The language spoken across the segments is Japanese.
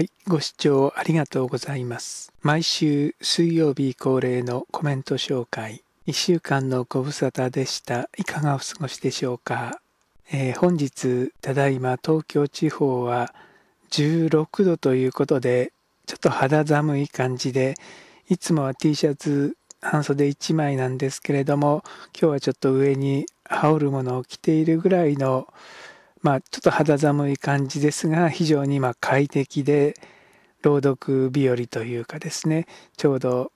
はい、ご視聴ありがとうございます。毎週水曜日恒例のコメント紹介。1週間のご無沙汰でした。いかがお過ごしでしょうか。えー、本日、ただいま東京地方は16度ということで、ちょっと肌寒い感じで、いつもは T シャツ半袖1枚なんですけれども、今日はちょっと上に羽織るものを着ているぐらいのまあ、ちょっと肌寒い感じですが非常にま快適で朗読日和というかですねちょうど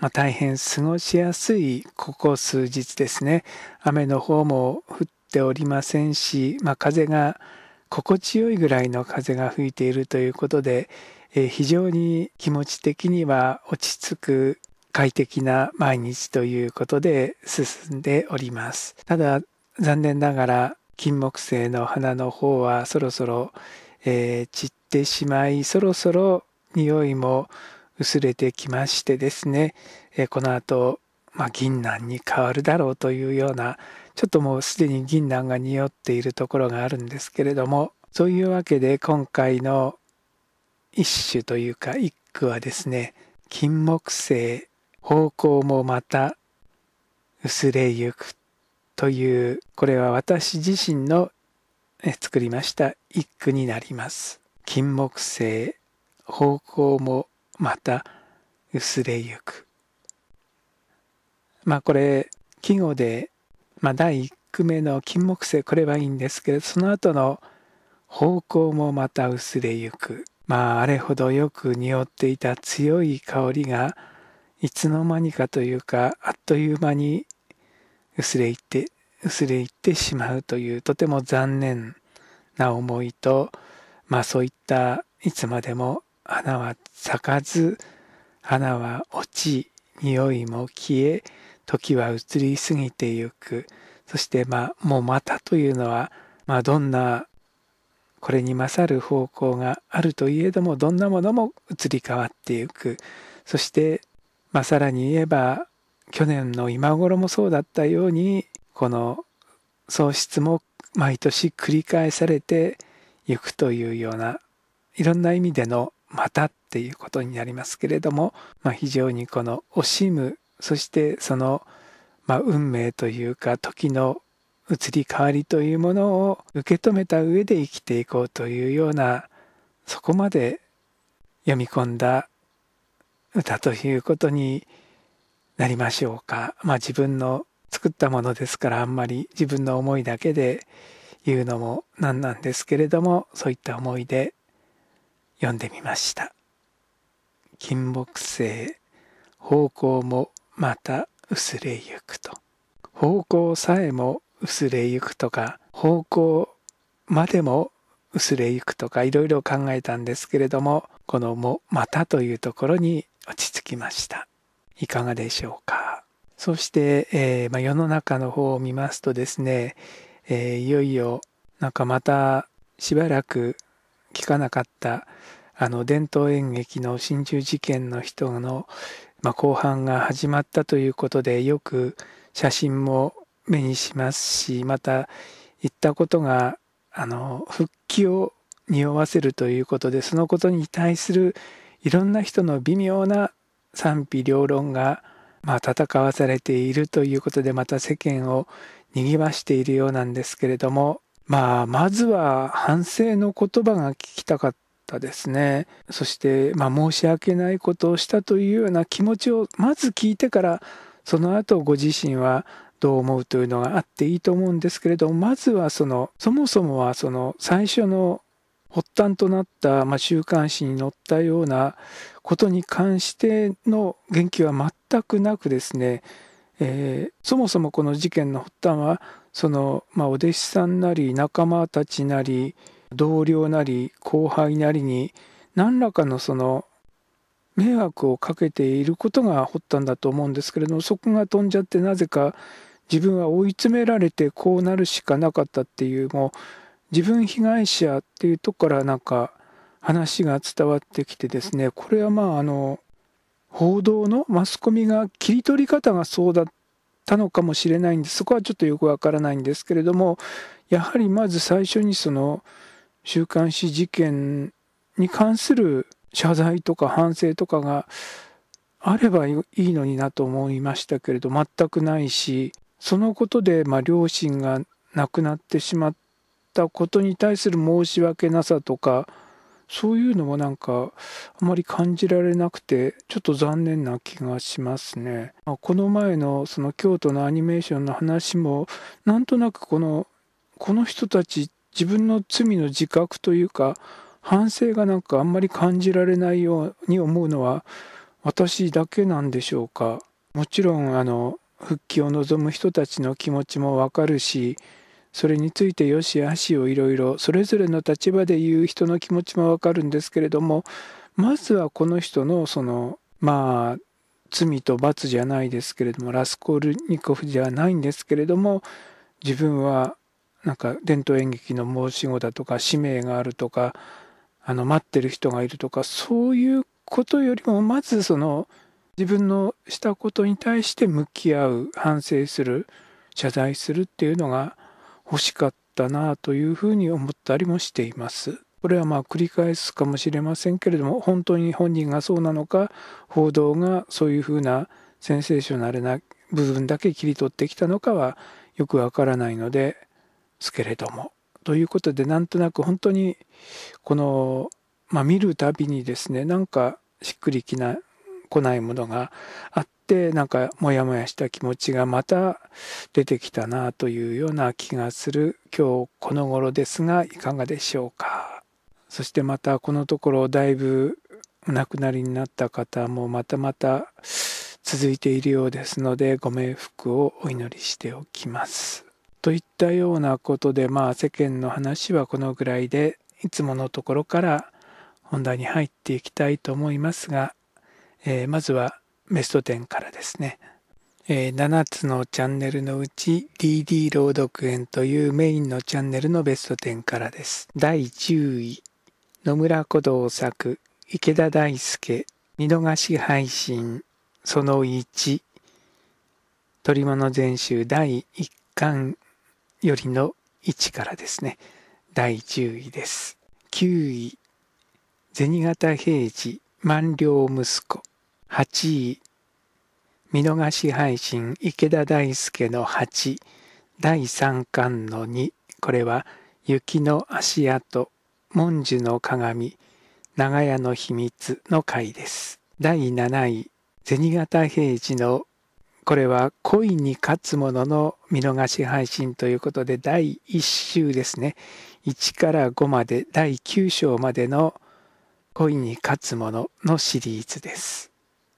ま大変過ごしやすいここ数日ですね雨の方も降っておりませんし、まあ、風が心地よいぐらいの風が吹いているということで、え非常に気持ち的には落ち着く快適な毎日ということで進んでおりますただ残念ながら金木犀の花の方はそろそろ、えー、散ってしまいそろそろ匂いも薄れてきましてですね、えー、この後、まあ、銀杏に変わるだろうというようなちょっともうすでに銀杏が匂っているところがあるんですけれどもそういうわけで今回の一首というか一句はですね金木犀方向もまた薄れゆくという、これは私自身の作りました一句になります。金木犀、方向もまた薄れゆく。まあこれ、季語で、まあ第1句目の金木犀、これはいいんですけれど、その後の方向もまた薄れゆく。まああれほどよく匂っていた強い香りが、いつの間にかというか、あっという間に薄れいって、薄れいってしまうというとても残念な思いと、まあそういったいつまでも花は咲かず、花は落ち、匂いも消え、時は移り過ぎてゆく。そしてまあもうまたというのは、まあどんなこれに勝る方向があるといえどもどんなものも移り変わってゆくそして、まあ、さらに言えば去年の今頃もそうだったようにこの喪失も毎年繰り返されていくというようないろんな意味での「また」っていうことになりますけれども、まあ、非常にこの惜しむそしてその、まあ、運命というか時の移り変わりというものを受け止めた上で生きていこうというようなそこまで読み込んだ歌ということになりましょうか。まあ自分の作ったものですからあんまり自分の思いだけで言うのもなんなんですけれどもそういった思いで読んでみました。金木星方向もまた薄れゆくと方向さえも薄れゆくとか方向までも薄れゆくとかいろいろ考えたんですけれどもこの「もまた」というところに落ち着きました。いかがでしょうかそして、えー、まあ、世の中の方を見ますとですね、えー、いよいよなんかまたしばらく聞かなかったあの伝統演劇の真珠事件の人の、まあ、後半が始まったということでよく写真も目にしますしまた言ったことがあの復帰を匂わせるということでそのことに対するいろんな人の微妙な賛否両論がまあ戦わされているということでまた世間を賑わしているようなんですけれどもまあまずは反省の言葉が聞きたかったですねそしてまあ申し訳ないことをしたというような気持ちをまず聞いてからその後ご自身はどう思うというのがあっていいと思うんですけれどもまずはそのそもそもはその最初の発端となった、まあ、週刊誌に載ったようなことに関しての言及は全くなくですね、えー、そもそもこの事件の発端はその、まあ、お弟子さんなり仲間たちなり同僚なり後輩なりに何らかのその迷惑をかけていることが発端だと思うんですけれどもそこが飛んじゃってなぜか自分は追い詰められてこうなるしかなかったっていうもう自分被害者っていうとこからなんか話が伝わってきてですねこれはまああの報道のマスコミが切り取り方がそうだったのかもしれないんでそこはちょっとよくわからないんですけれどもやはりまず最初にその週刊誌事件に関する謝罪とか反省とかがあればいいのになと思いましたけれど全くないしそのことでま両親が亡くなってしまっったことに対する申し訳なさとかそういうのもなんかあまり感じられなくてちょっと残念な気がしますね。この前のその京都のアニメーションの話もなんとなくこのこの人たち自分の罪の自覚というか反省がなんかあんまり感じられないように思うのは私だけなんでしょうか。もちろんあの復帰を望む人たちの気持ちもわかるしそれについてよしあしをいろいろそれぞれの立場で言う人の気持ちもわかるんですけれどもまずはこの人のそのまあ罪と罰じゃないですけれどもラスコールニコフじゃないんですけれども自分はなんか伝統演劇の申し子だとか使命があるとかあの待ってる人がいるとかそういうことよりもまずその自分のしたことに対して向き合う反省する謝罪するっていうのが欲しかったなというふうに思ったりもしています。これはまあ繰り返すかもしれませんけれども本当に本人がそうなのか報道がそういうふうなセンセーショナルな部分だけ切り取ってきたのかはよくわからないのですけれども。ということでなんとなく本当にこの、まあ、見るたびにですねなんかしっくりきな来ないものがあってなんかモヤモヤした気持ちがまた出てきたなというような気がする今日この頃ですがいかがでしょうかそしてまたこのところだいぶお亡くなりになった方もまたまた続いているようですのでご冥福をお祈りしておきます。といったようなことでまあ世間の話はこのぐらいでいつものところから本題に入っていきたいと思いますがえー、まずはベスト10からですね、えー、7つのチャンネルのうち DD 朗読園というメインのチャンネルのベスト10からです第10位野村古道作池田大輔見逃し配信その1鳥物全集第1巻よりの1からですね第10位です9位銭形平次万両息子8位見逃し配信池田大輔の8第3巻の2これは「雪の足跡」「文殊の鏡」「長屋の秘密」の回です第7位銭形平次のこれは恋に勝つものの見逃し配信ということで第1週ですね1から5まで第9章までの恋に勝つもののシリーズです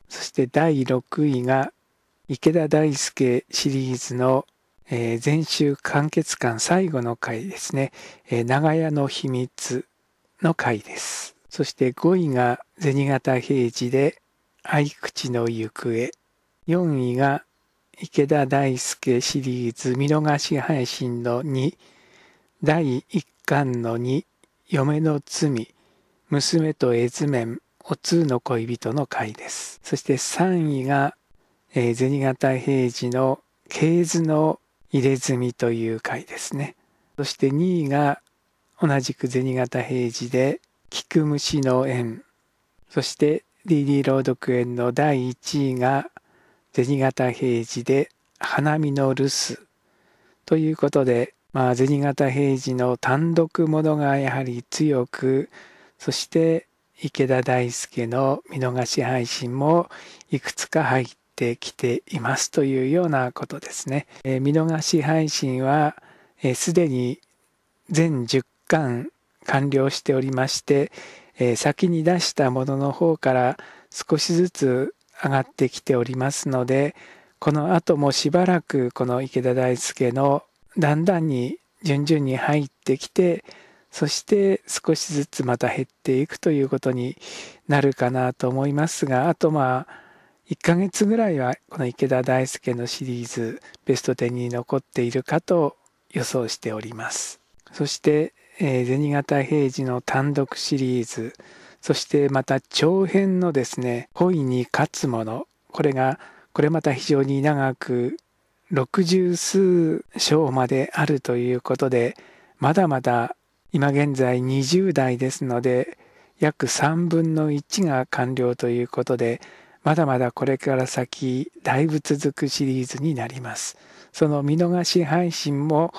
そして第6位が池田大輔シリーズの、えー、全集完結巻最後の回ですね、えー、長屋の秘密の回です。そして5位が銭形平次で愛口の行方。4位が池田大輔シリーズ見逃し配信の2第1巻の2嫁の罪娘と絵図面おつの恋人の会です。そして3位が、えー、銭形平次の経図の入れ墨という回ですね。そして2位が同じく銭形平次で菊虫の縁。そして DD 朗読園の第1位が銭形平次で花見の留守。ということで、まあ、銭形平次の単独ものがやはり強く、そして池田大輔の見逃し配信もいくつか入ってきていますというようなことですね。えー、見逃し配信はすで、えー、に全10巻完了しておりまして、えー、先に出したものの方から少しずつ上がってきておりますのでこの後もしばらくこの池田大輔のだんだんに順々に入ってきてそして少しずつまた減っていくということになるかなと思いますがあとまあ1ヶ月ぐらいはこの池田大輔のシリーズベスト10に残っているかと予想しておりますそして、えー、銭形平次の単独シリーズそしてまた長編のですね「恋に勝つもの」これがこれまた非常に長く60数章まであるということでまだまだ今現在20代ですので約3分の1が完了ということでまだまだこれから先だいぶ続くシリーズになりますその見逃し配信も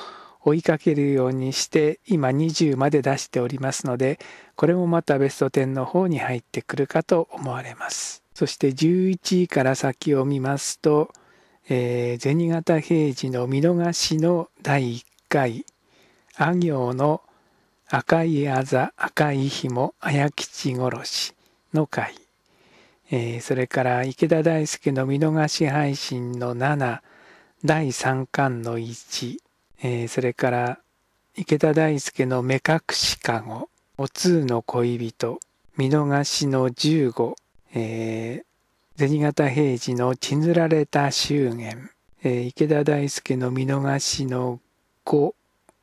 追いかけるようにして今20まで出しておりますのでこれもまたベスト10の方に入ってくるかと思われますそして11位から先を見ますと、えー、銭形平次の見逃しの第1回阿行の赤いあざ赤いも綾吉殺しの回、えー、それから池田大輔の見逃し配信の7第3巻の1、えー、それから池田大輔の目隠しかごお通の恋人見逃しの15、えー、銭形平次の血塗られた祝言、えー、池田大輔の見逃しの5、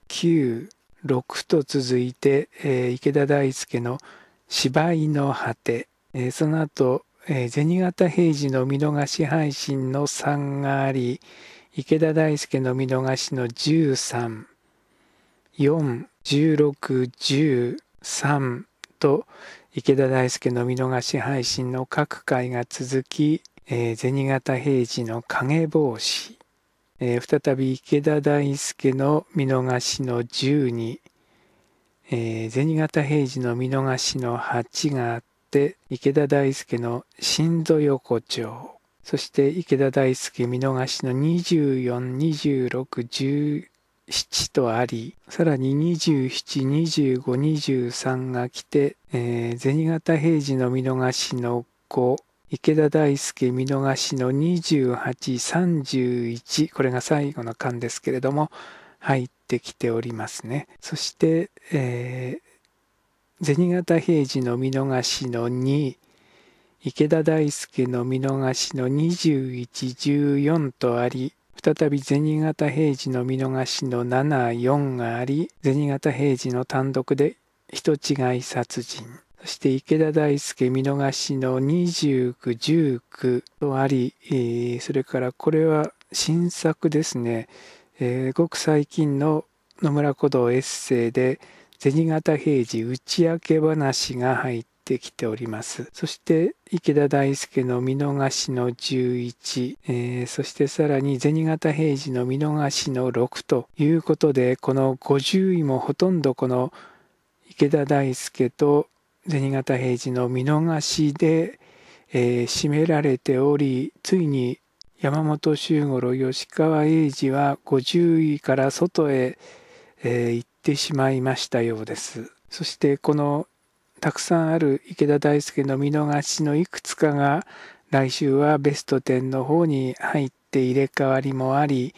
9、6と続いて、えー、池田大輔の「芝居の果て」えー、その後、えー、銭形平次の見逃し配信の3があり池田大輔の見逃しの1341613と池田大輔の見逃し配信の各回が続き、えー、銭形平次の影帽子えー、再び池田大輔の見逃しの10に、えー、銭形平次の見逃しの8があって池田大輔の新戸横丁そして池田大輔見逃しの242617とありさらに272523が来て、えー、銭形平次の見逃しの5池田大輔見逃しの2831これが最後の巻ですけれども入ってきておりますねそして、えー、銭形平次の見逃しの2池田大輔の見逃しの2114とあり再び銭形平次の見逃しの74があり銭形平次の単独で人違い殺人そして池田大輔見逃しの29、19とあり、えそれからこれは新作ですね、えー、ごく最近の野村古道エッセイで銭形平次打ち明け話が入ってきておりますそして池田大輔の見逃しの11、えー、そしてさらに銭形平次の見逃しの6ということでこの50位もほとんどこの池田大輔と銭形平次の見逃しで、えー、占められておりついに山本周五郎吉川英治は50位から外へ、えー、行ってしまいましたようですそしてこのたくさんある池田大輔の見逃しのいくつかが来週はベスト10の方に入って入れ替わりもあり、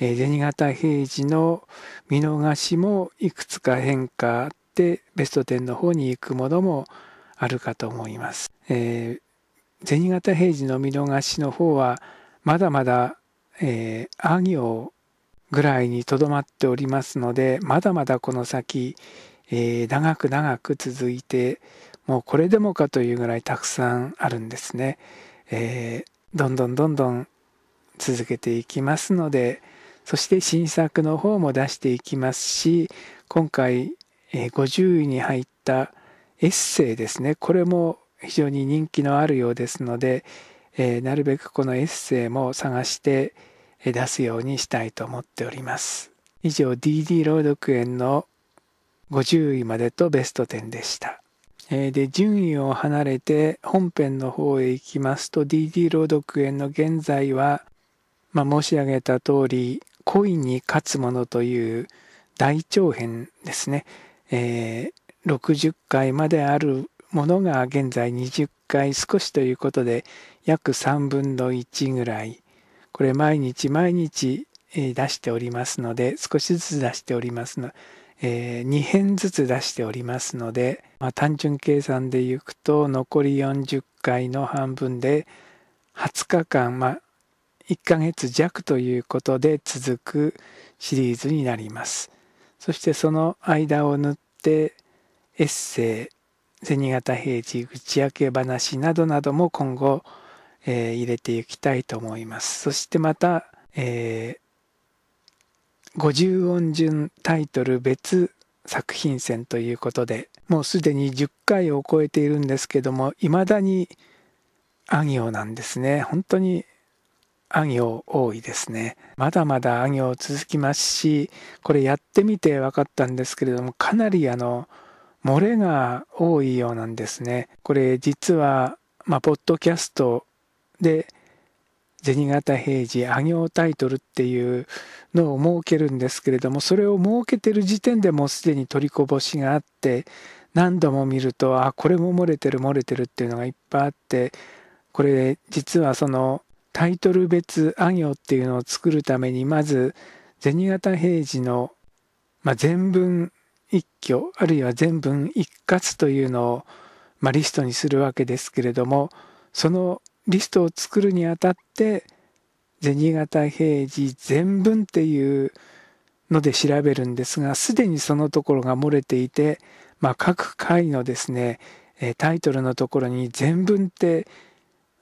え銭形平次の見逃しもいくつか変化ってベスト10の方に行くものもあるかと思います。えー、銭形平次の見逃しの方はまだまだ、えー、あ行ぐらいにとどまっておりますのでまだまだこの先、えー、長く長く続いてもうこれでもかというぐらいたくさんあるんですね。えー、どんどんどんどん続けていきますのでそして新作の方も出していきますし今回50位に入ったエッセイですねこれも非常に人気のあるようですので、なるべくこのエッセイも探して出すようにしたいと思っております以上 DD 朗読園の50位までとベスト10でしたで順位を離れて本編の方へ行きますと DD 朗読園の現在は、まあ、申し上げた通り「恋に勝つもの」という大長編ですねえー、60回まであるものが現在20回少しということで約3分の1ぐらいこれ毎日毎日出しておりますので少しずつ出しておりますの、えー、2編ずつ出しておりますので、まあ、単純計算でいくと残り40回の半分で20日間、まあ、1ヶ月弱ということで続くシリーズになります。そしてその間を縫ってエッセイ銭形平次打ち明け話などなども今後、えー、入れていきたいと思いますそしてまた、えー、50音順タイトル別作品選ということでもうすでに10回を超えているんですけどもいまだにあ行なんですね本当にあ行多いですね。まだまだあ行続きますし、これやってみて分かったんですけれども、かなりあの、漏れが多いようなんですね。これ実は、まあ、ポッドキャストで、銭形平次あ行タイトルっていうのを設けるんですけれども、それを設けてる時点でもうすでに取りこぼしがあって、何度も見ると、あ、これも漏れてる漏れてるっていうのがいっぱいあって、これ実はそのタイトル別あ行っていうのを作るためにまず銭形平次の、まあ、全文一挙あるいは全文一括というのを、まあ、リストにするわけですけれどもそのリストを作るにあたって銭形平次全文っていうので調べるんですがすでにそのところが漏れていて、まあ、各回のですねタイトルのところに全文って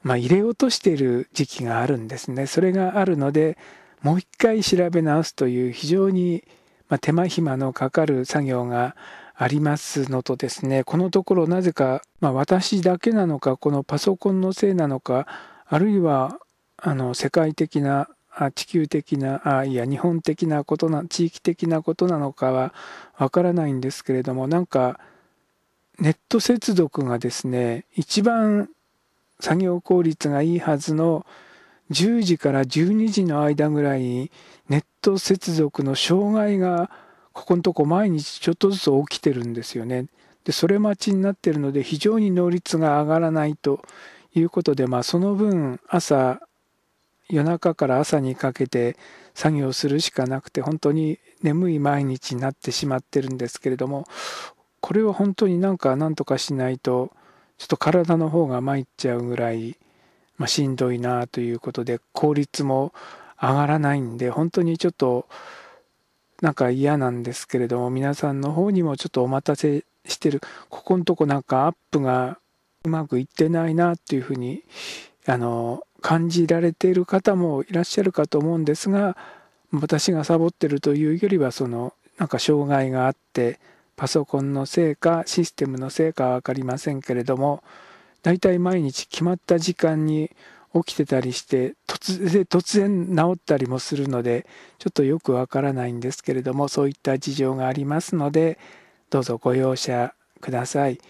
まあ、入れ落としている時期があるんですねそれがあるのでもう一回調べ直すという非常に、まあ、手間暇のかかる作業がありますのとですねこのところなぜか、まあ、私だけなのかこのパソコンのせいなのかあるいはあの世界的な地球的なあいや日本的なことな地域的なことなのかはわからないんですけれどもなんかネット接続がですね一番作業効率がいいはずの10時から12時の間ぐらいにネット接続の障害がここのとこ毎日ちょっとずつ起きてるんですよね。でそれ待ちになってるので非常に能率が上がらないということで、まあ、その分朝夜中から朝にかけて作業するしかなくて本当に眠い毎日になってしまってるんですけれどもこれは本当になんかなんとかしないとちょっと体の方が参っちゃうぐらい、まあ、しんどいなということで効率も上がらないんで本当にちょっとなんか嫌なんですけれども皆さんの方にもちょっとお待たせしてるここのとこなんかアップがうまくいってないなっていうふうにあの感じられている方もいらっしゃるかと思うんですが私がサボってるというよりはそのなんか障害があってパソコンのせいかシステムのせいかは分かりませんけれども大体毎日決まった時間に起きてたりして突然治ったりもするのでちょっとよくわからないんですけれどもそういった事情がありますのでどうぞご容赦ください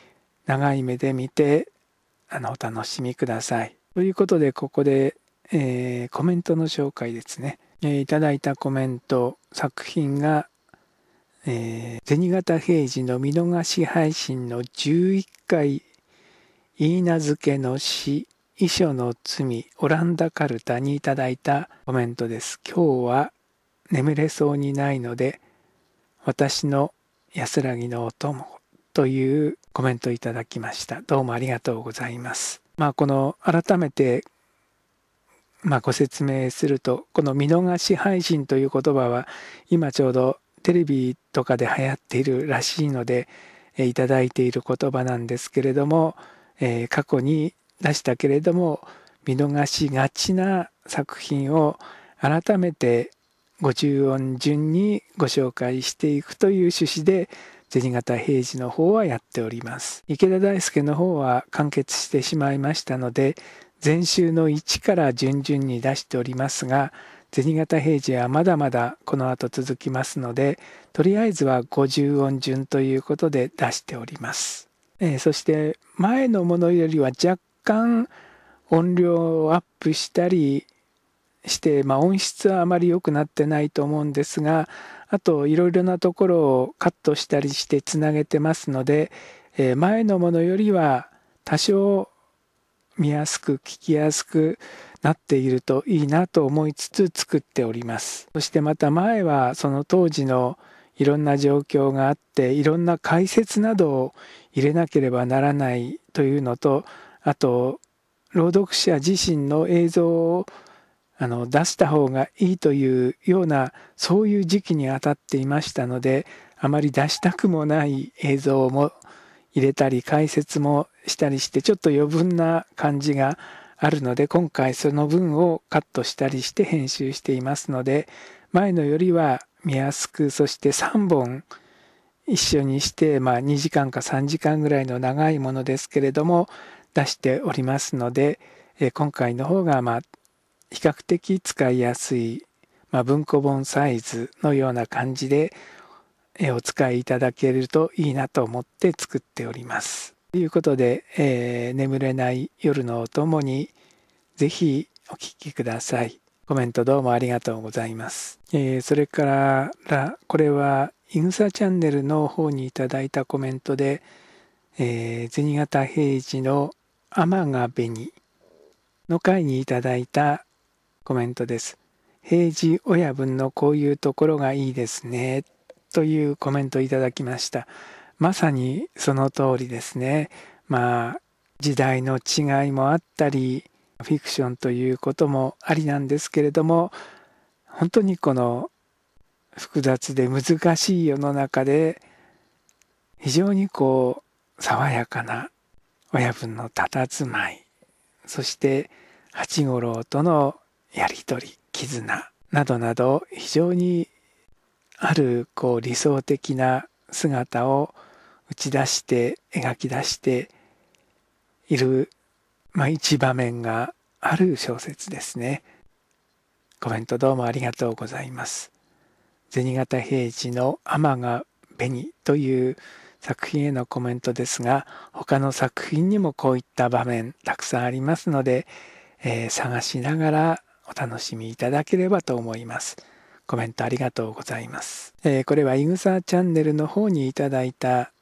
長い目で見てあのお楽しみくださいということでここで、えー、コメントの紹介ですね、えー、いただいたコメント作品がえー、銭形平次の見逃し配信の11回言い名付けの詩遺書の罪オランダカルタにいただいたコメントです今日は眠れそうにないので私の安らぎのお供というコメントいただきましたどうもありがとうございますまあこの改めてまあ、ご説明するとこの見逃し配信という言葉は今ちょうどテレビとかで流行っているらしいので、えいただいている言葉なんですけれども、えー、過去に出したけれども見逃しがちな作品を改めて五十音順にご紹介していくという趣旨で銭形平次の方はやっております池田大輔の方は完結してしまいましたので前週の1から順々に出しておりますが銭形平次はまだまだこの後続きますのでとりあえずは五十音順ということで出しております、えー、そして前のものよりは若干音量をアップしたりして、まあ、音質はあまり良くなってないと思うんですがあといろいろなところをカットしたりしてつなげてますので、えー、前のものよりは多少見やすく聞きやすくなっているといいなと思いつつ作っておりますそしてまた前はその当時のいろんな状況があっていろんな解説などを入れなければならないというのとあと朗読者自身の映像をあの出した方がいいというようなそういう時期にあたっていましたのであまり出したくもない映像も入れたり解説もしたりしてちょっと余分な感じがあるので今回その分をカットしたりして編集していますので前のよりは見やすくそして3本一緒にして、まあ、2時間か3時間ぐらいの長いものですけれども出しておりますので、え今回の方がま比較的使いやすい、まあ、文庫本サイズのような感じで、えお使いいただけるといいなと思って作っております。ということで、えー、眠れない夜のお供にぜひお聞きください。コメントどうもありがとうございます。えー、それから、これはイグサチャンネルの方にいただいたコメントで、えー、銭形平次の天が紅の回にいただいたコメントです。平治親分のこういうところがいいですね。というコメントをいただきました。まさにその通りですね。まあ時代の違いもあったりフィクションということもありなんですけれども本当にこの複雑で難しい世の中で非常にこう爽やかな親分の佇まいそして八五郎とのやり取り絆などなど非常にあるこう理想的な姿を打ち出して描き出している、まあ、一場面がある小説ですね。コメントどうもありがとうございます。銭形平次の「天が紅」という作品へのコメントですが他の作品にもこういった場面たくさんありますので、えー、探しながらお楽しみいただければと思います。コメントありがとうございます。えー、これはイグサチャンネルの方にいただいた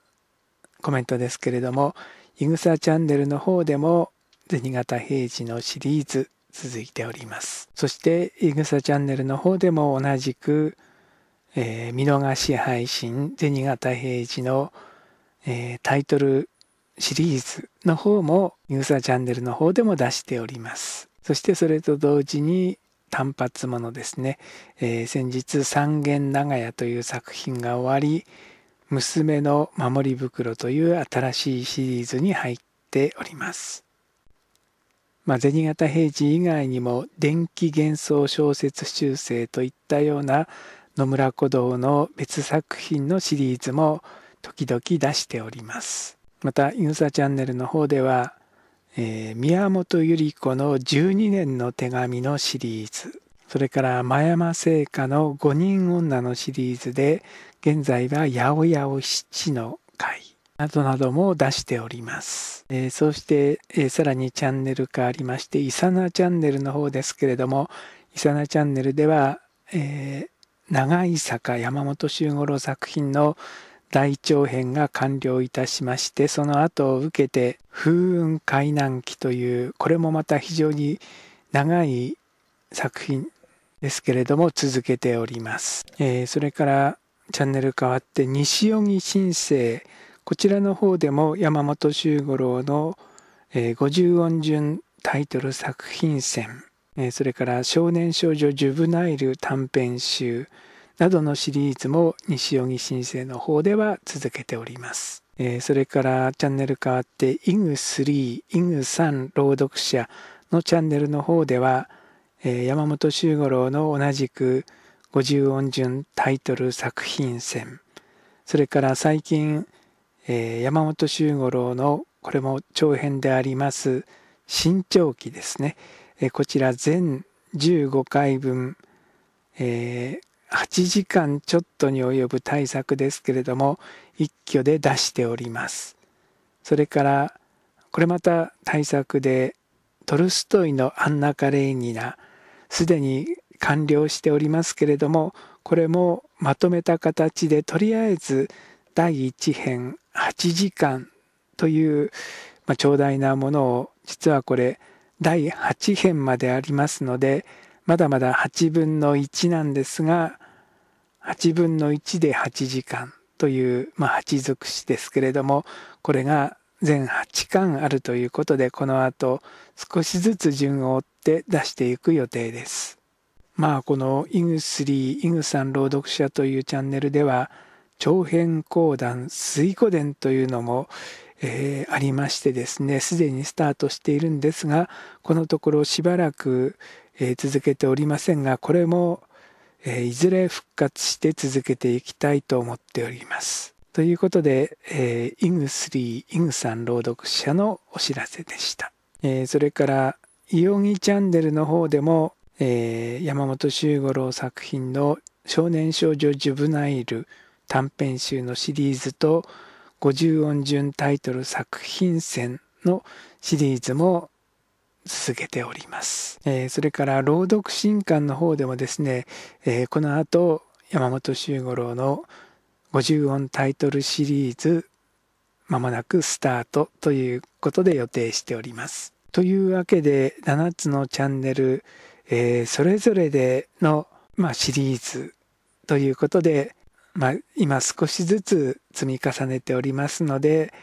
コメントですけれども、いぐさチャンネルの方でも銭形平次のシリーズ続いております。そして、いぐさチャンネルの方でも同じく、えー、見逃し配信銭形平次の、えー、タイトルシリーズの方もいぐさチャンネルの方でも出しております。そしてそれと同時に単発ものですね、えー、先日「三軒長屋」という作品が終わり娘の守り袋という新しいシリーズに入っております。まあ、銭形平次以外にも電気幻想小説修正といったような野村古道の別作品のシリーズも時々出しております。また、イグサチャンネルの方では、えー、宮本百合子の12年の手紙のシリーズ、それから真山聖華の5人女のシリーズで現在は八百八七の会などなども出しております。えー、そして、えー、さらにチャンネル化ありまして、イサナチャンネルの方ですけれども、イサナチャンネルでは、えー、長井坂山本周五郎作品の大長編が完了いたしまして、その後を受けて、風雲海南記という、これもまた非常に長い作品ですけれども続けております。えー、それからチャンネル変わって西荻新生こちらの方でも山本周五郎の、五十音順タイトル作品選、それから少年少女ジュブナイル短編集などのシリーズも西荻新生の方では続けております。それからチャンネル変わってイグ3、イグ3朗読者のチャンネルの方では、山本周五郎の同じく「五十音順タイトル作品選それから最近、えー、山本周五郎のこれも長編であります「新潮記」ですね、えー、こちら全15回分、えー、8時間ちょっとに及ぶ大作ですけれども一挙で出しておりますそれからこれまた大作でトルストイの「アンナ・カレーニナ」すでに完了しておりますけれどもこれもまとめた形でとりあえず第1編8時間という、まあ、長大なものを実はこれ第8編までありますのでまだまだ8分の1なんですが8分の1で8時間という、まあ、8尽くしですけれどもこれが全8巻あるということでこの後少しずつ順を追って出していく予定です。まあこのイグーイグん朗読者というチャンネルでは長編講談水古伝というのも、えー、ありましてですねすでにスタートしているんですがこのところしばらく、えー、続けておりませんがこれも、えー、いずれ復活して続けていきたいと思っております。ということで、えー、イグーイグん朗読者のお知らせでした。えそれからイオギチャンネルの方でもえー、山本周五郎作品の「少年少女ジュブナイル」短編集のシリーズと五十音順タイトル作品選のシリーズも続けております、えー、それから朗読新刊の方でもですね、えー、この後山本周五郎の五十音タイトルシリーズまもなくスタートということで予定しておりますというわけで7つのチャンネルえー、それぞれでの、まあ、シリーズということで、まあ、今少しずつ積み重ねておりますので、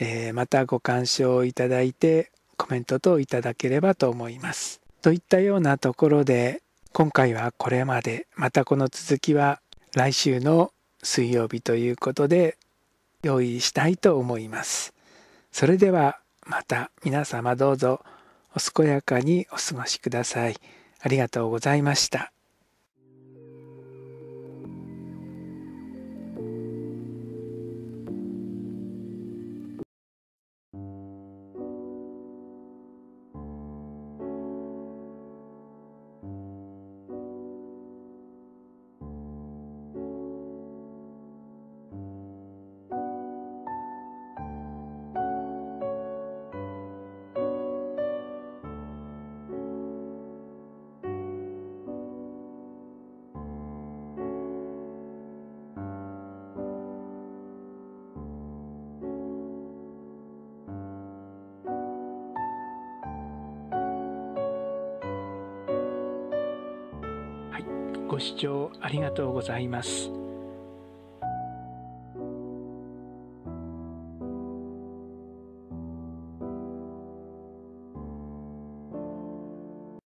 えー、またご鑑賞いただいてコメント等いただければと思います。といったようなところで今回はこれまでまたこの続きは来週の水曜日ということで用意したいと思います。それではまた皆様どうぞお健やかにお過ごしください。ありがとうございました。ご視聴ありがとうございます。